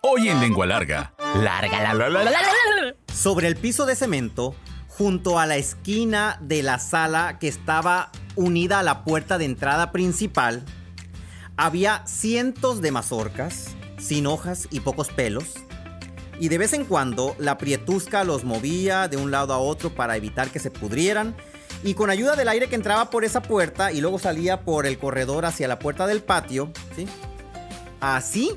Hoy en Lengua Larga. Larga la, la, Sobre el piso de cemento, junto a la esquina de la sala que estaba unida a la puerta de entrada principal, había cientos de mazorcas, sin hojas y pocos pelos. Y de vez en cuando la prietusca los movía de un lado a otro para evitar que se pudrieran. Y con ayuda del aire que entraba por esa puerta y luego salía por el corredor hacia la puerta del patio, ¿sí? Así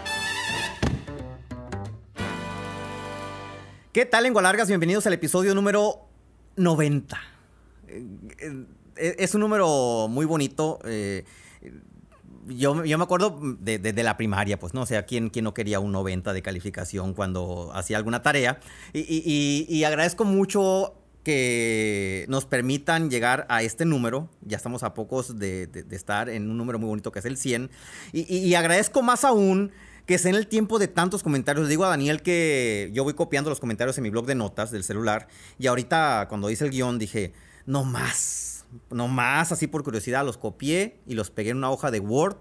¿Qué tal, lengua largas? Bienvenidos al episodio número 90. Eh, eh, es un número muy bonito. Eh, yo, me acuerdo de, la primaria, pues, ¿no? O sea, ¿quién, no quería un 90 de calificación cuando hacía alguna tarea? Y, agradezco mucho que nos permitan llegar a este número. Ya estamos a pocos de, estar en un número muy bonito que es el 100. y agradezco más aún que es en el tiempo de tantos comentarios. Le digo a Daniel que yo voy copiando los comentarios en mi blog de notas del celular y ahorita cuando hice el guión dije, no más, no más, así por curiosidad, los copié y los pegué en una hoja de Word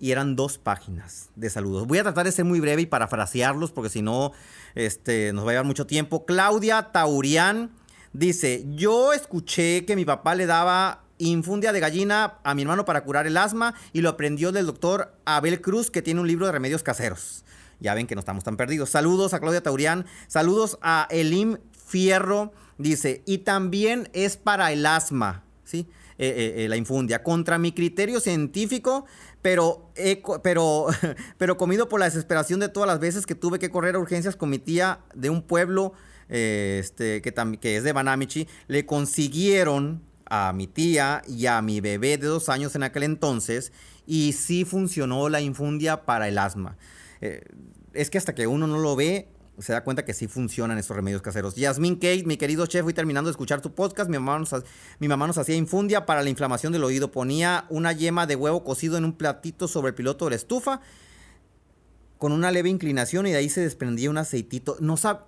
y eran dos páginas de saludos. Voy a tratar de ser muy breve y parafrasearlos porque si no este, nos va a llevar mucho tiempo. Claudia Taurian dice, yo escuché que mi papá le daba infundia de gallina a mi hermano para curar el asma y lo aprendió del doctor Abel Cruz, que tiene un libro de remedios caseros. Ya ven que no estamos tan perdidos. Saludos a Claudia Taurián, saludos a Elim Fierro, dice, y también es para el asma, ¿sí? Eh, eh, eh, la infundia. Contra mi criterio científico, pero, pero, pero comido por la desesperación de todas las veces que tuve que correr a urgencias con mi tía de un pueblo este, que, que es de Banamichi, le consiguieron a mi tía y a mi bebé de dos años en aquel entonces y sí funcionó la infundia para el asma. Eh, es que hasta que uno no lo ve, se da cuenta que sí funcionan estos remedios caseros. Yasmin Kate, mi querido chef, voy terminando de escuchar tu podcast. Mi mamá, nos, mi mamá nos hacía infundia para la inflamación del oído. Ponía una yema de huevo cocido en un platito sobre el piloto de la estufa con una leve inclinación y de ahí se desprendía un aceitito. No sabe...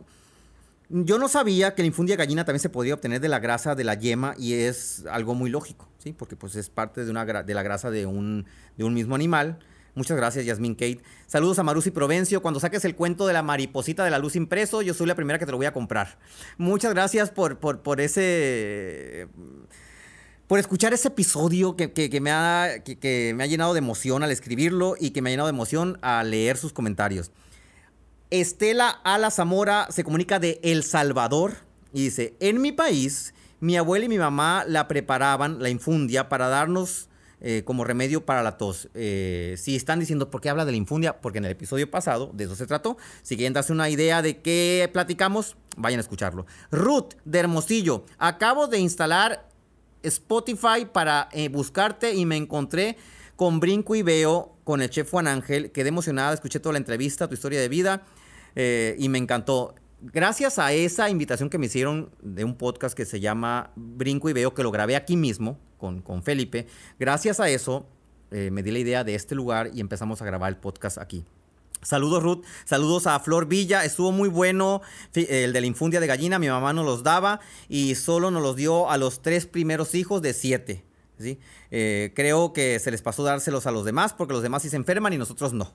Yo no sabía que la infundia gallina también se podía obtener de la grasa de la yema y es algo muy lógico, Porque pues es parte de, la grasa de un, mismo animal. Muchas gracias, Yasmin Kate. Saludos a Marusi Provencio. Cuando saques el cuento de la mariposita de la luz impreso, yo soy la primera que te lo voy a comprar. Muchas gracias por, ese. Por escuchar ese episodio que, que, me ha, que me ha llenado de emoción al escribirlo y que me ha llenado de emoción al leer sus comentarios. Estela Ala Zamora se comunica de El Salvador y dice, en mi país, mi abuela y mi mamá la preparaban, la infundia, para darnos eh, como remedio para la tos. Eh, si están diciendo por qué habla de la infundia, porque en el episodio pasado de eso se trató. Si quieren darse una idea de qué platicamos, vayan a escucharlo. Ruth de Hermosillo, acabo de instalar Spotify para eh, buscarte y me encontré con Brinco y Veo, con el chef Juan Ángel. Quedé emocionada, escuché toda la entrevista, tu historia de vida. Eh, y me encantó. Gracias a esa invitación que me hicieron de un podcast que se llama Brinco y Veo, que lo grabé aquí mismo con, Felipe, gracias a eso eh, me di la idea de este lugar y empezamos a grabar el podcast aquí. Saludos Ruth, saludos a Flor Villa, estuvo muy bueno el de la infundia de gallina, mi mamá nos los daba y solo nos los dio a los tres primeros hijos de siete. ¿sí? Eh, creo que se les pasó dárselos a los demás porque los demás sí se enferman y nosotros no.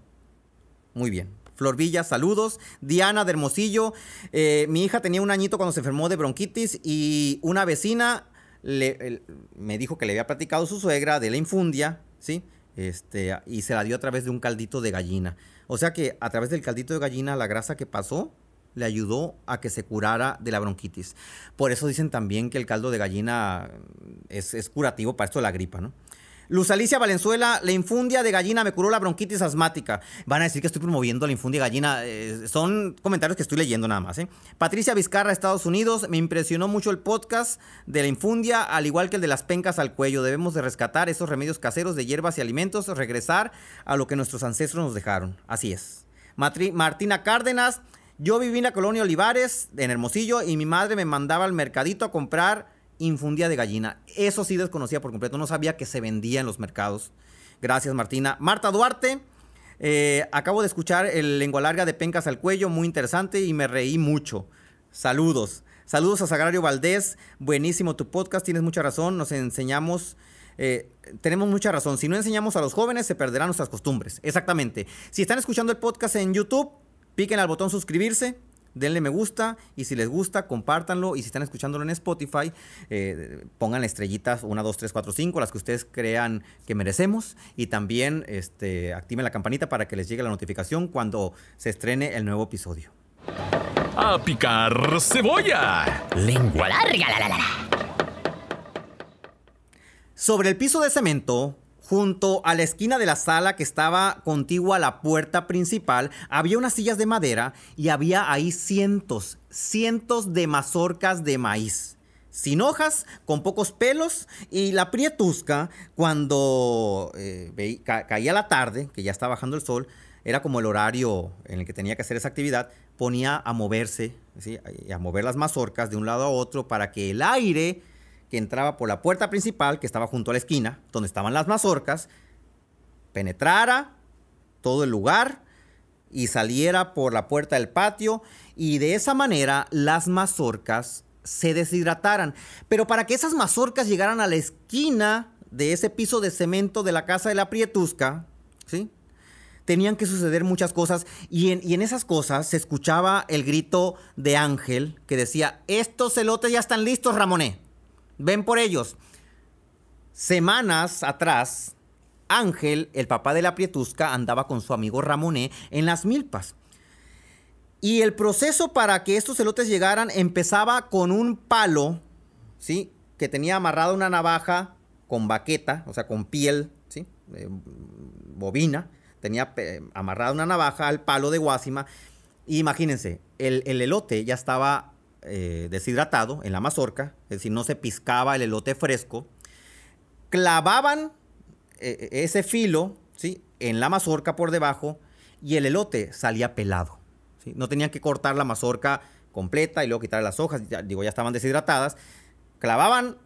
Muy bien. Villa, saludos. Diana de Hermosillo, eh, mi hija tenía un añito cuando se enfermó de bronquitis y una vecina le, me dijo que le había platicado su suegra de la infundia, ¿sí? Este, y se la dio a través de un caldito de gallina. O sea que a través del caldito de gallina la grasa que pasó le ayudó a que se curara de la bronquitis. Por eso dicen también que el caldo de gallina es, es curativo para esto de la gripa, ¿no? Luz Alicia Valenzuela, la infundia de gallina me curó la bronquitis asmática. Van a decir que estoy promoviendo la infundia de gallina. Eh, son comentarios que estoy leyendo nada más. ¿eh? Patricia Vizcarra, Estados Unidos, me impresionó mucho el podcast de la infundia, al igual que el de las pencas al cuello. Debemos de rescatar esos remedios caseros de hierbas y alimentos, regresar a lo que nuestros ancestros nos dejaron. Así es. Martina Cárdenas, yo viví en la colonia Olivares, en Hermosillo, y mi madre me mandaba al mercadito a comprar infundía de gallina. Eso sí desconocía por completo, no sabía que se vendía en los mercados. Gracias, Martina. Marta Duarte, eh, acabo de escuchar el lengua larga de Pencas al Cuello, muy interesante y me reí mucho. Saludos. Saludos a Sagrario Valdés, buenísimo tu podcast, tienes mucha razón, nos enseñamos... Eh, tenemos mucha razón. Si no enseñamos a los jóvenes, se perderán nuestras costumbres. Exactamente. Si están escuchando el podcast en YouTube, piquen al botón suscribirse, denle me gusta y si les gusta, compártanlo y si están escuchándolo en Spotify, eh, pongan estrellitas 1, 2, 3, 4, 5, las que ustedes crean que merecemos y también este, activen la campanita para que les llegue la notificación cuando se estrene el nuevo episodio. A picar cebolla. Lengua larga. La, la, la. Sobre el piso de cemento, Junto a la esquina de la sala que estaba contigua a la puerta principal, había unas sillas de madera y había ahí cientos, cientos de mazorcas de maíz. Sin hojas, con pocos pelos y la prietusca, cuando eh, caía la tarde, que ya estaba bajando el sol, era como el horario en el que tenía que hacer esa actividad, ponía a moverse, ¿sí? a mover las mazorcas de un lado a otro para que el aire entraba por la puerta principal, que estaba junto a la esquina, donde estaban las mazorcas, penetrara todo el lugar y saliera por la puerta del patio y de esa manera las mazorcas se deshidrataran. Pero para que esas mazorcas llegaran a la esquina de ese piso de cemento de la casa de la Prietusca, ¿sí? tenían que suceder muchas cosas y en, y en, esas cosas se escuchaba el grito de Ángel que decía, estos elotes ya están listos, Ramoné. Ven por ellos. Semanas atrás, Ángel, el papá de la Prietusca, andaba con su amigo Ramoné en las milpas. Y el proceso para que estos elotes llegaran empezaba con un palo, ¿sí? Que tenía amarrada una navaja con baqueta, o sea, con piel, ¿sí? Eh, bobina. Tenía eh, amarrada una navaja al palo de Guasima. Y imagínense, el elote ya estaba eh, deshidratado en la mazorca, es decir, no se piscaba el elote fresco, clavaban eh, eh, ese filo ¿sí? en la mazorca por debajo y el elote salía pelado. ¿sí? No tenían que cortar la mazorca completa y luego quitar las hojas, digo, ya estaban deshidratadas. Clavaban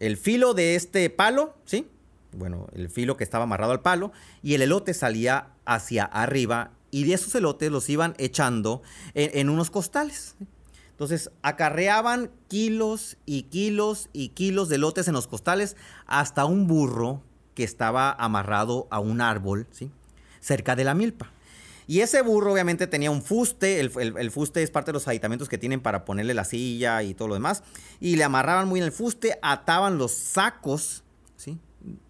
el filo de este palo, ¿sí? Bueno, el filo que estaba amarrado al palo y el elote salía hacia arriba y de esos elotes los iban echando en, unos costales. Entonces, acarreaban kilos y kilos y kilos de lotes en los costales hasta un burro que estaba amarrado a un árbol, ¿sí? Cerca de la milpa. Y ese burro obviamente tenía un fuste, el, fuste es parte de los aditamentos que tienen para ponerle la silla y todo lo demás, y le amarraban muy en el fuste, ataban los sacos ¿sí?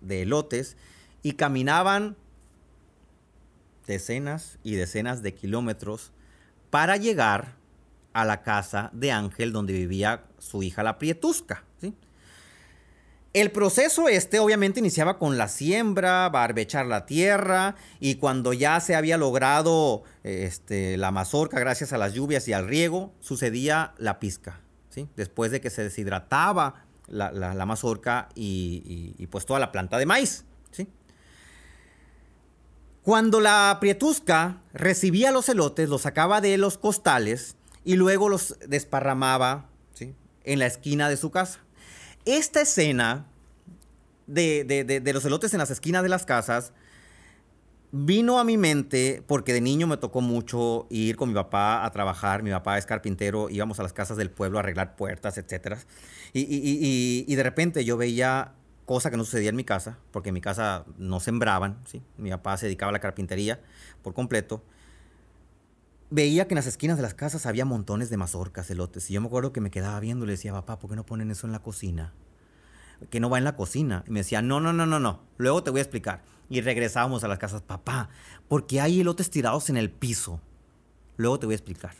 de lotes y caminaban decenas y decenas de kilómetros para llegar a la casa de Ángel donde vivía su hija la Prietusca. El proceso este obviamente iniciaba con la siembra, barbechar la tierra y cuando ya se había logrado este, la mazorca gracias a las lluvias y al riego, sucedía la pizca. ¿sí? Después de que se deshidrataba la, mazorca y, pues toda la planta de maíz. Cuando la prietusca recibía los elotes, los sacaba de los costales y luego los desparramaba ¿sí? en la esquina de su casa. Esta escena de, los elotes en las esquinas de las casas vino a mi mente porque de niño me tocó mucho ir con mi papá a trabajar. Mi papá es carpintero, íbamos a las casas del pueblo a arreglar puertas, etc. Y, de repente yo veía cosas que no sucedían en mi casa, porque en mi casa no sembraban, ¿sí? mi papá se dedicaba a la carpintería por completo veía que en las esquinas de las casas había montones de mazorcas, elotes. Y yo me acuerdo que me quedaba viendo y le decía, papá, ¿por qué no ponen eso en la cocina? Que no va en la cocina. Y me decía, no, no, no, no, no. Luego te voy a explicar. Y regresábamos a las casas, papá, porque hay elotes tirados en el piso. Luego te voy a explicar.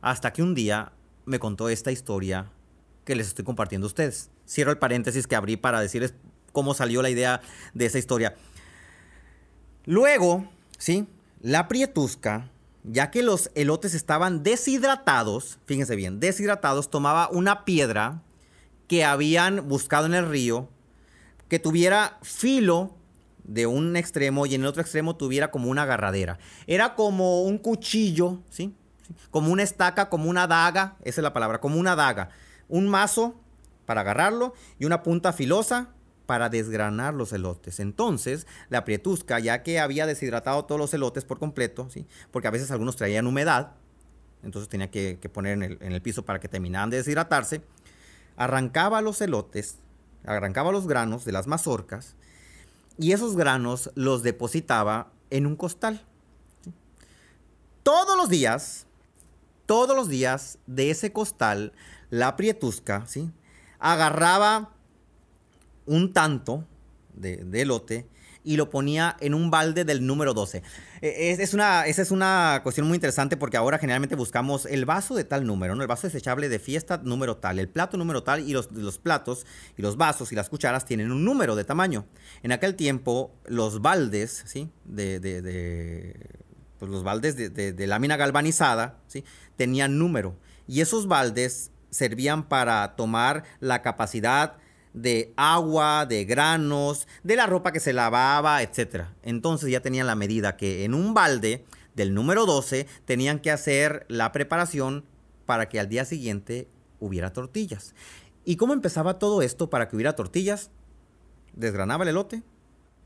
Hasta que un día me contó esta historia que les estoy compartiendo a ustedes. Cierro el paréntesis que abrí para decirles cómo salió la idea de esa historia. Luego, ¿sí? La Prietusca ya que los elotes estaban deshidratados, fíjense bien, deshidratados, tomaba una piedra que habían buscado en el río, que tuviera filo de un extremo y en el otro extremo tuviera como una agarradera. Era como un cuchillo, ¿sí? Como una estaca, como una daga, esa es la palabra, como una daga. Un mazo para agarrarlo y una punta filosa para desgranar los elotes. Entonces, la prietusca, ya que había deshidratado todos los elotes por completo, ¿sí? porque a veces algunos traían humedad, entonces tenía que, poner en el, piso para que terminaran de deshidratarse, arrancaba los elotes, arrancaba los granos de las mazorcas, y esos granos los depositaba en un costal. Todos los días, todos los días de ese costal, la prietusca, ¿sí? agarraba un tanto de, lote y lo ponía en un balde del número 12. E, es, una, esa es una cuestión muy interesante porque ahora generalmente buscamos el vaso de tal número, El vaso desechable de fiesta número tal, el plato número tal y los, los platos y los vasos y las cucharas tienen un número de tamaño. En aquel tiempo los baldes, ¿sí? De, pues, los baldes de, lámina galvanizada, ¿sí? Tenían número. Y esos baldes servían para tomar la capacidad de agua, de granos, de la ropa que se lavaba, etc. Entonces ya tenían la medida que en un balde del número 12 tenían que hacer la preparación para que al día siguiente hubiera tortillas. ¿Y cómo empezaba todo esto para que hubiera tortillas? Desgranaba el elote,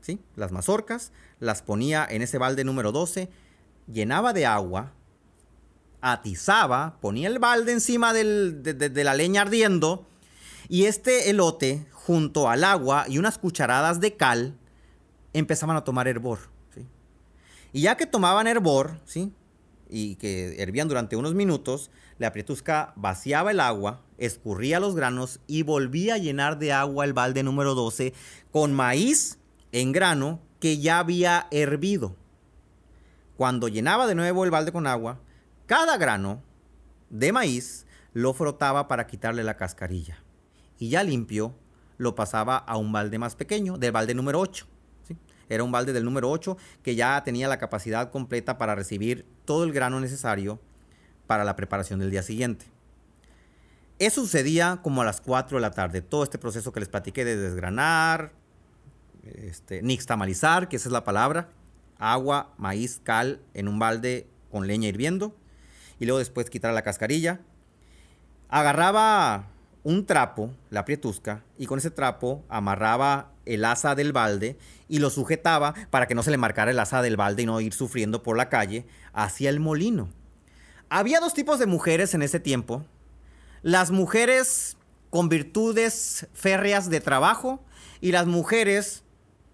¿sí? Las mazorcas, las ponía en ese balde número 12, llenaba de agua, atizaba, ponía el balde encima de la leña ardiendo, y este elote, junto al agua y unas cucharadas de cal, empezaban a tomar hervor. Y ya que tomaban hervor, ¿sí? y que hervían durante unos minutos, la Prietusca vaciaba el agua, escurría los granos y volvía a llenar de agua el balde número 12 con maíz en grano que ya había hervido. Cuando llenaba de nuevo el balde con agua, cada grano de maíz lo frotaba para quitarle la cascarilla y ya limpio, lo pasaba a un balde más pequeño, del balde número 8. Era un balde del número 8 que ya tenía la capacidad completa para recibir todo el grano necesario para la preparación del día siguiente. Eso sucedía como a las 4 de la tarde, todo este proceso que les platiqué de desgranar, este, nixtamalizar, que esa es la palabra, agua, maíz, cal en un balde con leña hirviendo y luego después quitar la cascarilla. Agarraba un trapo, la prietusca, y con ese trapo amarraba el asa del balde y lo sujetaba para que no se le marcara el asa del balde y no ir sufriendo por la calle hacia el molino. Había dos tipos de mujeres en ese tiempo. Las mujeres con virtudes férreas de trabajo y las mujeres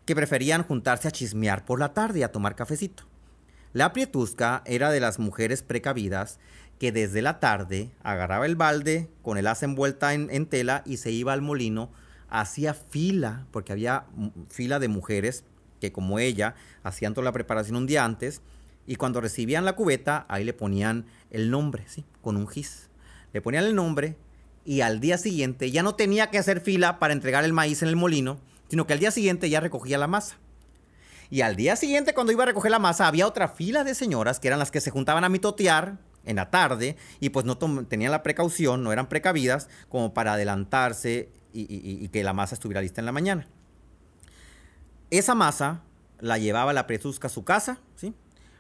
que preferían juntarse a chismear por la tarde y a tomar cafecito. La Prietusca era de las mujeres precavidas que desde la tarde agarraba el balde con el asa envuelta en, tela y se iba al molino, hacía fila, porque había mm, fila de mujeres que como ella hacían toda la preparación un día antes, y cuando recibían la cubeta, ahí le ponían el nombre, ¿sí? Con un gis. Le ponían el nombre y al día siguiente ya no tenía que hacer fila para entregar el maíz en el molino, sino que al día siguiente ya recogía la masa. Y al día siguiente, cuando iba a recoger la masa, había otra fila de señoras que eran las que se juntaban a mitotear en la tarde y pues no tenían la precaución, no eran precavidas como para adelantarse y, que la masa estuviera lista en la mañana. Esa masa la llevaba la pretusca a su casa, ¿sí?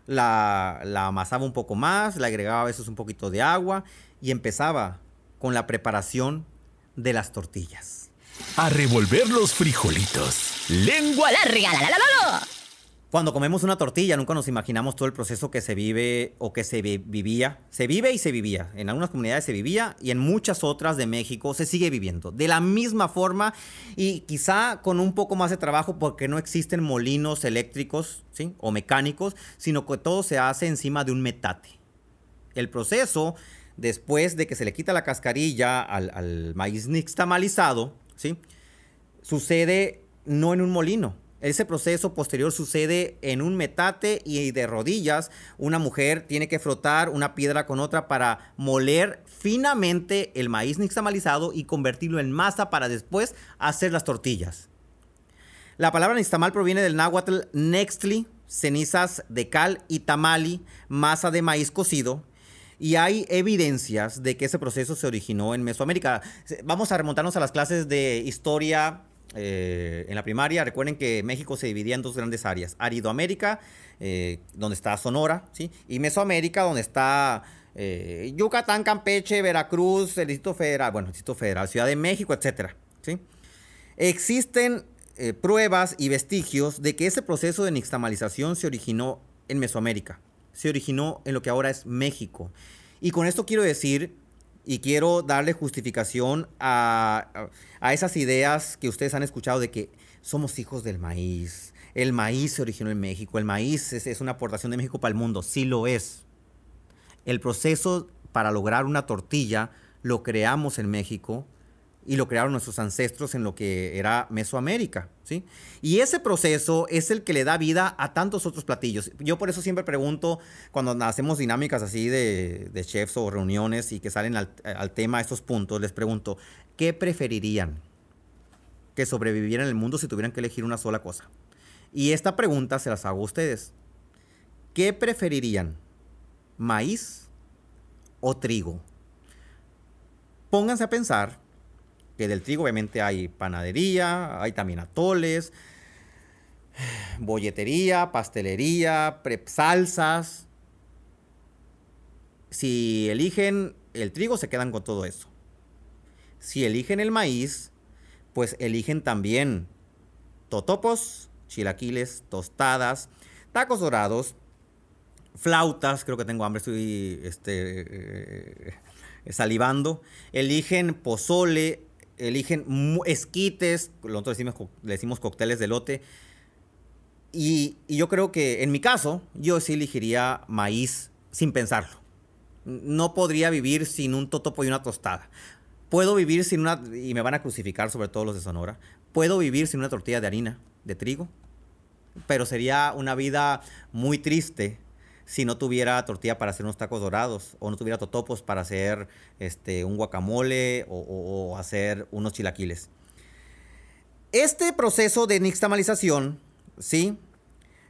La, amasaba un poco más, le agregaba a veces un poquito de agua y empezaba con la preparación de las tortillas. A revolver los frijolitos. Lengua larga, la, la. Cuando comemos una tortilla, nunca nos imaginamos todo el proceso que se vive o que se vivía. Se vive y se vivía. En algunas comunidades se vivía y en muchas otras de México se sigue viviendo. De la misma forma y quizá con un poco más de trabajo porque no existen molinos eléctricos o mecánicos, sino que todo se hace encima de un metate. El proceso, después de que se le quita la cascarilla al, maíz nixtamalizado, ¿sí? sucede no en un molino, ese proceso posterior sucede en un metate y de rodillas. Una mujer tiene que frotar una piedra con otra para moler finamente el maíz nixtamalizado y convertirlo en masa para después hacer las tortillas. La palabra nixtamal proviene del náhuatl nextli, cenizas de cal y tamali, masa de maíz cocido. Y hay evidencias de que ese proceso se originó en Mesoamérica. Vamos a remontarnos a las clases de historia eh, en la primaria, recuerden que México se dividía en dos grandes áreas, Aridoamérica, eh, donde está Sonora, ¿sí? y Mesoamérica, donde está eh, Yucatán, Campeche, Veracruz, el Distrito Federal, bueno, el Distrito Federal, Ciudad de México, etc. Existen pruebas y vestigios de que ese proceso de nixtamalización se originó en Mesoamérica, se originó en lo que ahora es México. Y con esto quiero decir y quiero darle justificación a, esas ideas que ustedes han escuchado de que somos hijos del maíz. El maíz se originó en México, el maíz es, es una aportación de México para el mundo, sí lo es. El proceso para lograr una tortilla lo creamos en México, y lo crearon nuestros ancestros en lo que era Mesoamérica, ¿sí? Y ese proceso es el que le da vida a tantos otros platillos. Yo por eso siempre pregunto cuando hacemos dinámicas así de, chefs o reuniones y que salen al, al tema estos puntos, les pregunto, ¿qué preferirían? Que sobrevivieran en el mundo si tuvieran que elegir una sola cosa. Y esta pregunta se las hago a ustedes. ¿Qué preferirían? ¿Maíz o trigo? Pónganse a pensar del trigo obviamente hay panadería, hay también atoles, bolletería, pastelería, salsas. Si eligen el trigo, se quedan con todo eso. Si eligen el maíz, pues eligen también totopos, chilaquiles, tostadas, tacos dorados, flautas, creo que tengo hambre, estoy este, eh, eh, eh, salivando. Eligen pozole, eligen esquites, nosotros decimos, le decimos cócteles de lote. Y, y, yo creo que en mi caso, yo sí elegiría maíz sin pensarlo. No podría vivir sin un totopo y una tostada. Puedo vivir sin una, y me van a crucificar sobre todo los de Sonora, puedo vivir sin una tortilla de harina, de trigo, pero sería una vida muy triste si no tuviera tortilla para hacer unos tacos dorados o no tuviera totopos para hacer este, un guacamole o, hacer unos chilaquiles. Este proceso de nixtamalización, ¿sí?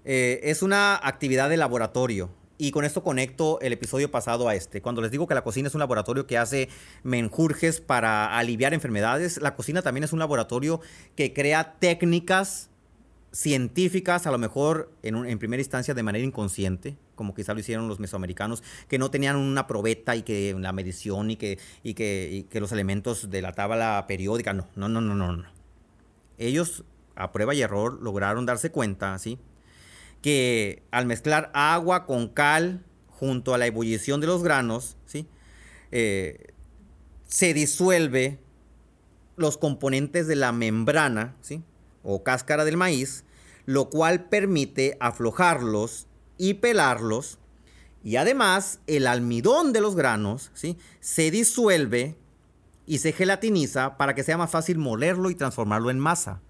Eh, es una actividad de laboratorio. Y con esto conecto el episodio pasado a este. Cuando les digo que la cocina es un laboratorio que hace menjurjes para aliviar enfermedades, la cocina también es un laboratorio que crea técnicas científicas, a lo mejor en, en, primera instancia de manera inconsciente, como quizá lo hicieron los mesoamericanos, que no tenían una probeta y que la medición y que, y que, que los elementos de la tabla periódica, no, no, no, no, no, no. Ellos, a prueba y error, lograron darse cuenta, ¿sí? Que al mezclar agua con cal junto a la ebullición de los granos, ¿sí? Eh, se disuelve los componentes de la membrana, ¿sí? o cáscara del maíz, lo cual permite aflojarlos y pelarlos. Y además el almidón de los granos ¿sí? se disuelve y se gelatiniza para que sea más fácil molerlo y transformarlo en masa.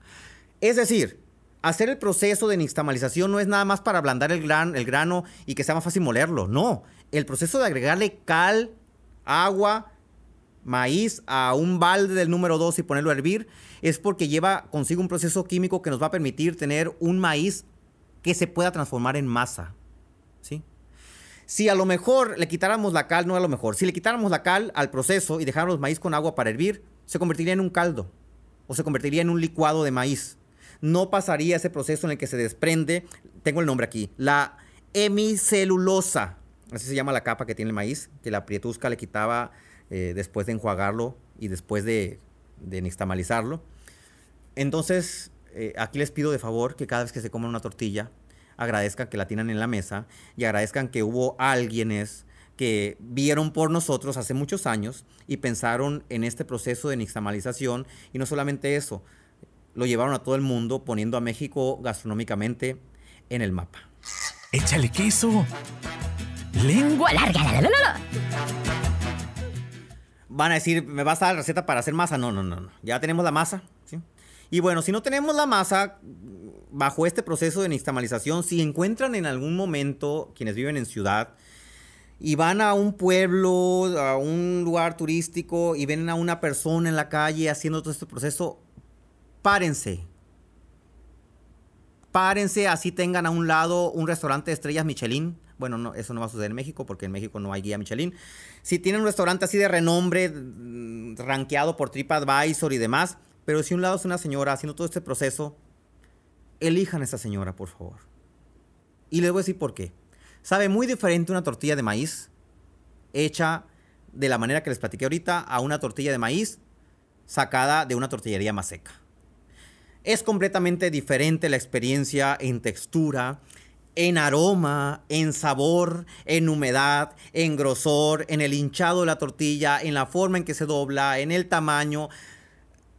Es decir, hacer el proceso de nixtamalización no es nada más para ablandar el, gran, el grano y que sea más fácil molerlo. No, el proceso de agregarle cal, agua, maíz a un balde del número 2 y ponerlo a hervir, es porque lleva consigo un proceso químico que nos va a permitir tener un maíz que se pueda transformar en masa. ¿Sí? Si a lo mejor le quitáramos la cal, no a lo mejor, si le quitáramos la cal al proceso y dejáramos maíz con agua para hervir, se convertiría en un caldo o se convertiría en un licuado de maíz. No pasaría ese proceso en el que se desprende, tengo el nombre aquí, la hemicelulosa, así se llama la capa que tiene el maíz, que la prietusca le quitaba eh, después de enjuagarlo y después de, de nixtamalizarlo. Entonces, eh, aquí les pido de favor que cada vez que se coman una tortilla, agradezcan que la tienen en la mesa y agradezcan que hubo alguienes que vieron por nosotros hace muchos años y pensaron en este proceso de nixtamalización y no solamente eso, lo llevaron a todo el mundo poniendo a México gastronómicamente en el mapa. Échale queso. Lengua larga van a decir, me vas a dar la receta para hacer masa. No, no, no, no. Ya tenemos la masa. Y bueno, si no tenemos la masa, bajo este proceso de nixtamalización, si encuentran en algún momento quienes viven en ciudad y van a un pueblo, a un lugar turístico y ven a una persona en la calle haciendo todo este proceso, párense. Párense, así tengan a un lado un restaurante de estrellas Michelin bueno, eso no va a suceder en México porque en México no hay guía Michelin. Si tienen un restaurante así de renombre, mm, rankeado por TripAdvisor y demás, pero si un lado es una señora haciendo todo este proceso, elijan a esa señora, por favor. Y les voy a decir por qué. Sabe muy diferente una tortilla de maíz hecha de la manera que les platiqué ahorita a una tortilla de maíz sacada de una tortillería más seca. Es completamente diferente la experiencia en textura, en aroma, en sabor, en humedad, en grosor, en el hinchado de la tortilla, en la forma en que se dobla, en el tamaño.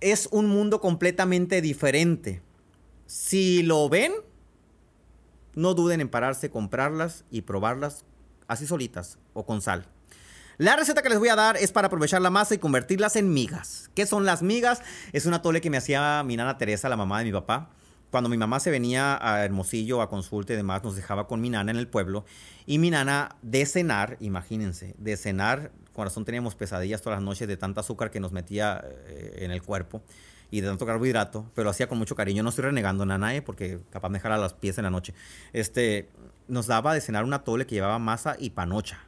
Es un mundo completamente diferente. Si lo ven, no duden en pararse, comprarlas y probarlas así solitas o con sal. La receta que les voy a dar es para aprovechar la masa y convertirlas en migas. ¿Qué son las migas? Es una tole que me hacía mi nana Teresa, la mamá de mi papá cuando mi mamá se venía a Hermosillo a consulta y demás, nos dejaba con mi nana en el pueblo. Y mi nana de cenar, imagínense, de cenar, corazón teníamos pesadillas todas las noches de tanto azúcar que nos metía eh, en el cuerpo y de tanto carbohidrato, pero lo hacía con mucho cariño. No estoy renegando nana, eh, porque capaz me dejara las pies en la noche. Este, nos daba de cenar una tole que llevaba masa y panocha.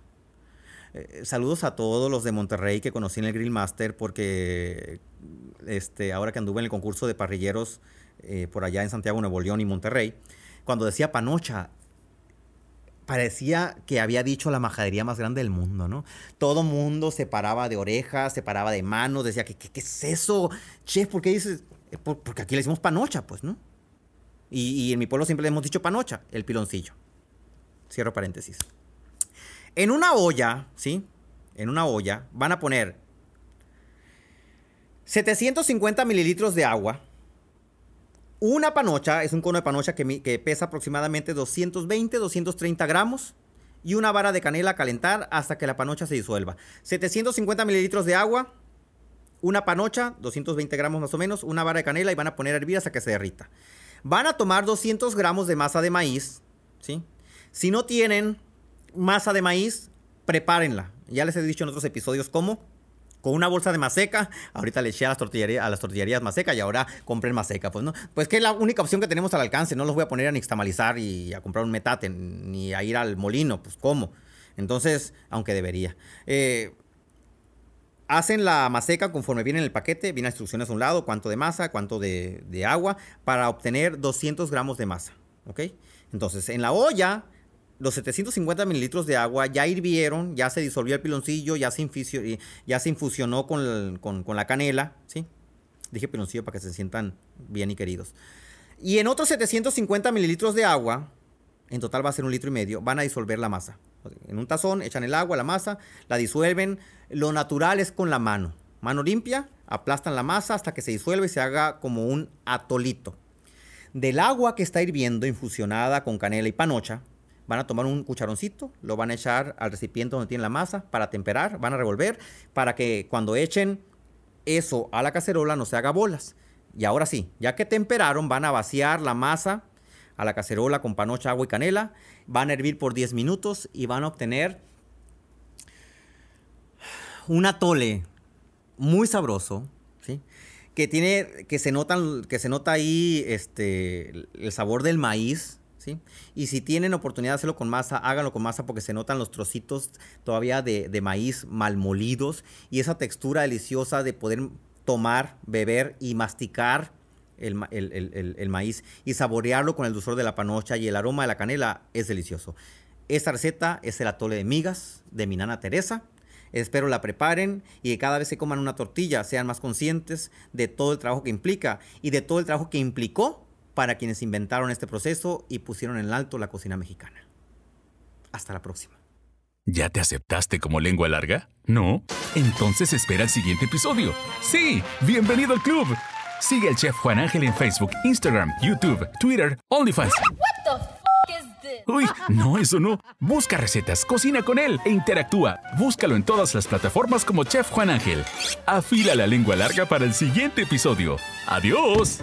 Eh, saludos a todos los de Monterrey que conocí en el Grillmaster porque este, ahora que anduve en el concurso de parrilleros eh, por allá en Santiago, Nuevo León y Monterrey, cuando decía panocha, parecía que había dicho la majadería más grande del mundo, ¿no? Todo mundo se paraba de orejas, se paraba de manos, decía, ¿qué, qué, es eso? Chef, ¿por qué dices? Eh, porque aquí le decimos panocha, pues, ¿no? Y, y, en mi pueblo siempre le hemos dicho panocha, el piloncillo. Cierro paréntesis. En una olla, ¿sí? En una olla van a poner 750 mililitros de agua, una panocha es un cono de panocha que, pesa aproximadamente 220-230 gramos y una vara de canela a calentar hasta que la panocha se disuelva. 750 mililitros de agua, una panocha, 220 gramos más o menos, una vara de canela y van a poner a hervir hasta que se derrita. Van a tomar 200 gramos de masa de maíz, ¿sí? Si no tienen masa de maíz, prepárenla. Ya les he dicho en otros episodios cómo con una bolsa de maseca. Ahorita le eché a las tortillerías, a las tortillerías maseca y ahora compré maseca. Pues no, pues que es la única opción que tenemos al alcance. No los voy a poner a nixtamalizar y a comprar un metate, ni a ir al molino, pues cómo. Entonces, aunque debería. Eh, hacen la maseca conforme viene en el paquete, viene instrucciones a un lado, cuánto de masa, cuánto de, agua, para obtener 200 gramos de masa. ¿Ok? Entonces, en la olla los 750 mililitros de agua ya hirvieron, ya se disolvió el piloncillo, ya se, ya se infusionó con, la canela, ¿sí? Dije piloncillo para que se sientan bien y queridos. Y en otros 750 mililitros de agua, en total va a ser un litro y medio, van a disolver la masa. En un tazón echan el agua, la masa, la disuelven. Lo natural es con la mano. Mano limpia, aplastan la masa hasta que se disuelve y se haga como un atolito. Del agua que está hirviendo, infusionada con canela y panocha, van a tomar un cucharoncito, lo van a echar al recipiente donde tiene la masa para temperar, van a revolver para que cuando echen eso a la cacerola no se haga bolas. Y ahora sí, ya que temperaron, van a vaciar la masa a la cacerola con panocha, agua y canela, van a hervir por 10 minutos y van a obtener un atole muy sabroso, ¿sí? Que tiene que se notan que se nota ahí este el sabor del maíz, y si tienen oportunidad de hacerlo con masa, háganlo con masa porque se notan los trocitos todavía de, maíz mal molidos y esa textura deliciosa de poder tomar, beber y masticar el, maíz y saborearlo con el dulzor de la panocha y el aroma de la canela es delicioso. Esta receta es el atole de migas de mi nana Teresa. Espero la preparen y cada vez que coman una tortilla sean más conscientes de todo el trabajo que implica y de todo el trabajo que implicó para quienes inventaron este proceso y pusieron en alto la cocina mexicana. Hasta la próxima. ¿Ya te aceptaste como lengua larga? ¿No? Entonces espera el siguiente episodio. ¡Sí! ¡Bienvenido al club! Sigue al chef Juan Ángel en Facebook, Instagram, YouTube, Twitter, OnlyFans. What the Uy, no, eso no. Busca recetas, cocina con él e interactúa. Búscalo en todas las plataformas como Chef Juan Ángel. Afila la lengua larga para el siguiente episodio. ¡Adiós!